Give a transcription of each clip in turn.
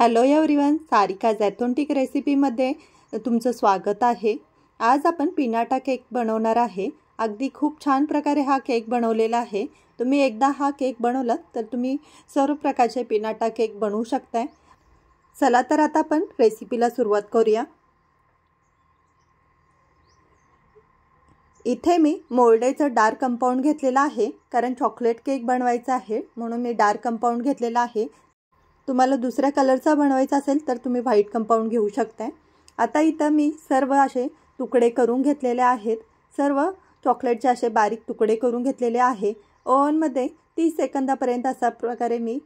hello everyone Sarika जॅथोंटिक रेसिपीमध्ये तुमचं स्वागत आहे आज आपण पिनाटा केक बनवणार आहे अगदी खूप छान प्रकारे हा केक बनवलेला आहे तुम्ही एकदा हा केक बनवलात तर तुम्ही सर्व प्रकारचे पिनाटा केक बनवू शकताय चला तर आता आपण रेसिपीला सुरुवात करूया इथे मी मोरडेचं डार्क कंपाऊंड घेतलेलं आहे कारण चॉकलेट केक बनवायचं आहे म्हणून मी डार्क कंपाऊंड घेतलेला आहे तुम्हाला दुसऱ्या कलरचा बनवायचा असेल तर तुम्ही व्हाईट कंपाऊंड घेऊ शकताय आता इथं मी सर्व असे तुकडे करून घेतलेले आहेत सर्व चॉकलेटचे असे बारीक तुकडे करून घेतलेले आहे ओव्हनमध्ये तीस सेकंदापर्यंत अशा प्रकारे मी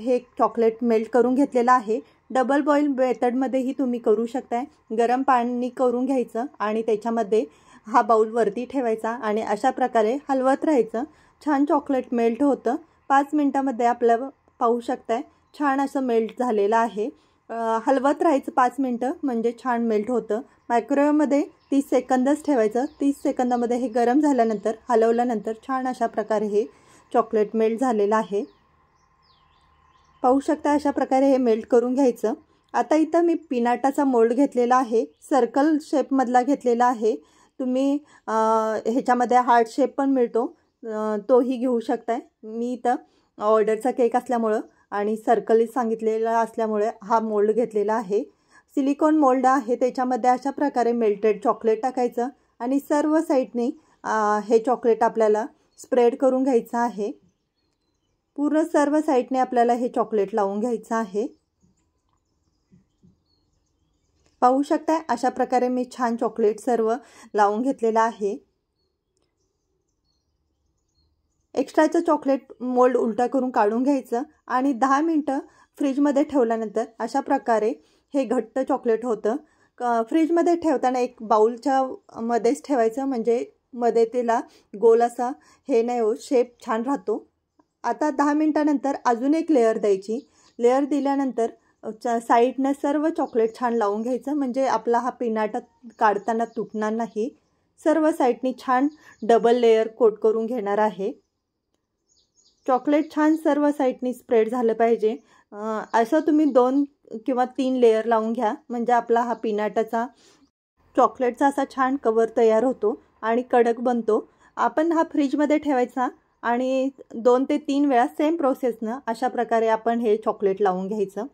हे चॉकलेट मेल्ट करून घेतलेलं आहे डबल बॉईल मेथडमध्येही तुम्ही करू शकताय गरम पाणी करून घ्यायचं आणि त्याच्यामध्ये हा बाऊल वरती ठेवायचा आणि अशा प्रकारे हलवत राहायचं छान चॉकलेट मेल्ट होतं पाच मिनटामध्ये आपलं पाहू शकताय छान असं मेल्ट झालेलं आहे हलवत राहायचं पाच मिनटं म्हणजे छान मेल्ट होतं मायक्रोवेवमध्ये तीस सेकंदच ठेवायचं तीस सेकंदामध्ये हे गरम झाल्यानंतर हलवल्यानंतर छान अशा प्रकारे हे चॉकलेट मेल्ट झालेलं आहे पाहू शकता अशा प्रकारे हे मेल्ट करून घ्यायचं आता इथं मी पिनाटाचा मोल्ड घेतलेला आहे सर्कल शेपमधला घेतलेला आहे तुम्ही ह्याच्यामध्ये हार्ट शेप पण मिळतो तोही घेऊ शकताय मी इथं ऑर्डरचा केक असल्यामुळं आणि सर्कल सांगितलेला असल्यामुळे हा मोल्ड घेतलेला आहे सिलिकॉन मोल्ड आहे त्याच्यामध्ये अशा प्रकारे मेल्टेड चॉकलेट टाकायचं आणि सर्व साईडने हे चॉकलेट आपल्याला स्प्रेड करून घ्यायचं आहे पूर्ण सर्व साईडने आपल्याला हे चॉकलेट लावून घ्यायचं आहे पाहू शकताय अशा प्रकारे मी छान चॉकलेट सर्व लावून घेतलेलं आहे एक्स्ट्राचं चॉकलेट मोल्ड उलटा करून काढून घ्यायचं आणि दहा मिनटं फ्रीजमध्ये ठेवल्यानंतर अशा प्रकारे हे घट्ट चॉकलेट होतं क फ्रीजमध्ये ठेवताना एक बाऊलच्या मध्येच ठेवायचं म्हणजे मध्ये तिला गोल असा हे नाही हो शेप छान राहतो आता दहा मिनटानंतर अजून एक लेअर द्यायची लेअर दिल्यानंतर साईडनं सर्व चॉकलेट छान लावून घ्यायचं म्हणजे आपला हा पिनाटा काढताना तुटणार नाही सर्व साईडनी छान डबल लेअर कोट करून घेणार आहे चॉकलेट छान सर्व साईडनी स्प्रेड झालं पाहिजे असं तुम्ही दोन किंवा तीन लेयर लावून घ्या म्हणजे आपला हा पिनाटाचा चॉकलेटचा असा छान कवर तयार होतो आणि कडक बनतो आपण हा फ्रीजमध्ये ठेवायचा आणि दोन ते तीन वेळा सेम प्रोसेसनं अशा प्रकारे आपण हे चॉकलेट लावून घ्यायचं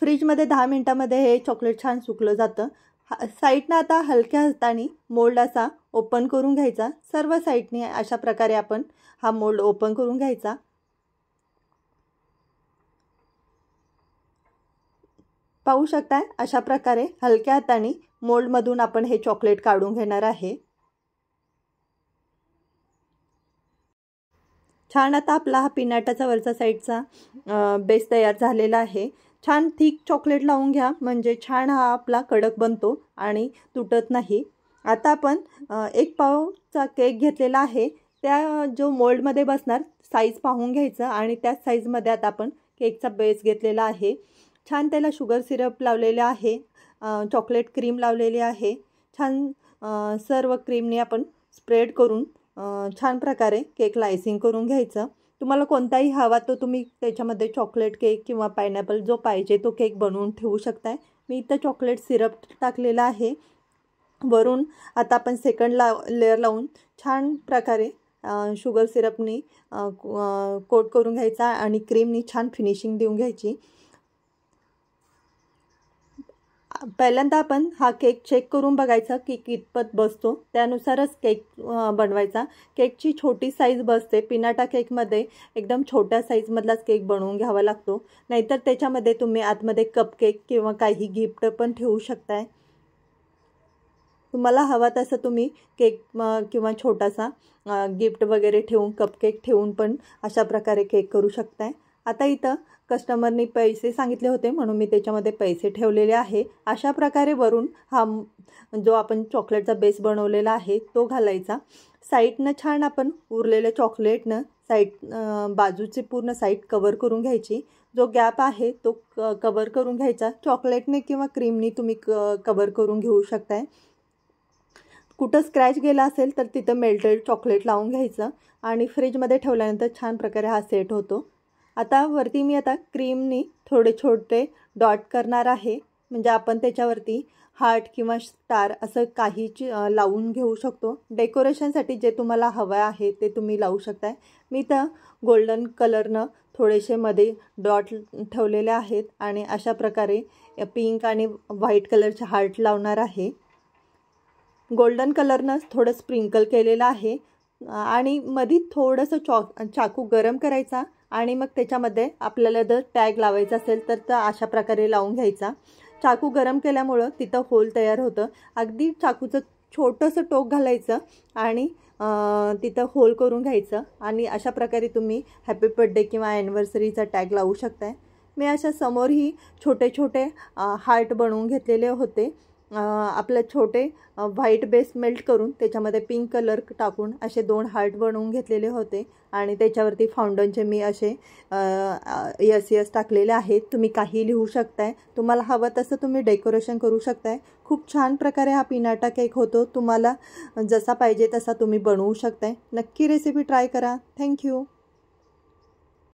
फ्रीजमध्ये दहा मिनटामध्ये हे चॉकलेट छान सुकलं जातं साईडनं आता हलक्या हाताने मोल्ड असा ओपन करून घ्यायचा सर्व साईडने अशा प्रकारे आपण हा मोल्ड ओपन करून घ्यायचा पाहू शकताय अशा प्रकारे हलक्या हाताने मोल्डमधून आपण हे चॉकलेट काढून घेणार आहे छान आता आपला हा पिनाटाचा वरचा साईडचा बेस तयार झालेला आहे छान थिक चॉकलेट लावून घ्या म्हणजे छान हा आपला कडक बनतो आणि तुटत नाही आता आपण एक पावचा केक घेतलेला आहे त्या जो मोल्डमध्ये बसणार साईज पाहून घ्यायचं आणि त्याच साईजमध्ये आता आपण केकचा बेस घेतलेला आहे छान त्याला शुगर सिरप लावलेले आहे चॉकलेट क्रीम लावलेली आहे छान सर्व क्रीमने आपण स्प्रेड करून छान प्रकारे केकला आयसिंग करून घ्यायचं तुम्हाला कोणताही हवा तो तुम्ही त्याच्यामध्ये चॉकलेट केक किंवा पायनॅपल जो पाहिजे तो केक बनवून ठेवू शकताय मी इथं चॉकलेट सिरप टाकलेला आहे वरून आता आपण सेकंड ला लेअर लावून छान प्रकारे शुगर सिरपनी कोट करून घ्यायचा आणि क्रीमनी छान फिनिशिंग देऊन घ्यायची पहिल्यांदा आपण हा केक चेक करून बघायचा की कितपत बसतो त्यानुसारच केक बनवायचा केकची छोटी साईज बसते पिनाटा केकमध्ये एकदम छोट्या साईजमधलाच केक बनवून घ्यावा लागतो नाहीतर त्याच्यामध्ये तुम्ही आतमध्ये कप केक किंवा काही गिफ्ट पण ठेवू शकताय तुम्हाला हवा तसं तुम्ही केक किंवा छोटासा गिफ्ट वगैरे ठेवून कपकेक ठेवून पण अशा प्रकारे केक करू शकताय आता इथं कस्टमरनी पैसे सांगितले होते म्हणून मी त्याच्यामध्ये पैसे ठेवलेले आहे अशा प्रकारे वरून हा जो आपण चॉकलेटचा बेस बनवलेला आहे तो घालायचा साईटनं छान आपण उरलेल्या चॉकलेटनं साईट बाजूची पूर्ण साईट कवर करून घ्यायची जो गॅप आहे तो क कवर करून घ्यायचा चॉकलेटने किंवा क्रीमनी तुम्ही क कवर करून घेऊ शकताय कुठं स्क्रॅच गेला असेल तर तिथं मेल्टेड चॉकलेट लावून घ्यायचं आणि फ्रीजमध्ये ठेवल्यानंतर छान प्रकारे हा सेट होतो आता वरती मी आता क्रीमनी थोडे छोटे डॉट करणार आहे म्हणजे आपण त्याच्यावरती हार्ट किंवा स्टार असं काहीच लावून घेऊ शकतो डेकोरेशनसाठी जे तुम्हाला हवं आहे ते तुम्ही लावू शकताय मी तर गोल्डन कलरनं थोडेसे मध्ये डॉट ठेवलेले आहेत आणि अशा प्रकारे पिंक आणि व्हाईट कलरचे हार्ट लावणार आहे गोल्डन कलरनं थोडं स्प्रिंकल केलेलं आहे आणि मध्ये थोडंसं चॉक चाकू गरम करायचा आणि मग त्याच्यामध्ये आपल्याला जर टॅग लावायचा असेल तर तर अशा प्रकारे लावून घ्यायचा चाकू गरम केल्यामुळं तिथं होल तयार होतं अगदी चाकूचं छोटंसं टोक घालायचं आणि तिथं होल करून घ्यायचं आणि अशा प्रकारे तुम्ही हॅपी बर्थडे किंवा ॲनिव्हर्सरीचा टॅग लावू शकताय मी अशा समोरही छोटे छोटे हार्ट बनवून घेतलेले होते आपलं छोटे व्हाईट बेस मेल्ट करून त्याच्यामध्ये पिंक कलर टाकून असे दोन हार्ट बनवून घेतलेले होते आणि त्याच्यावरती फाउंडनचे मी असे यस यस टाकलेले आहेत तुम्ही काही लिहू शकताय तुम्हाला हवं तसं तुम्ही डेकोरेशन करू शकताय खूप छान प्रकारे हा पिनाटा केक होतो तुम्हाला जसा पाहिजे तसा तुम्ही बनवू शकताय नक्की रेसिपी ट्राय करा थँक्यू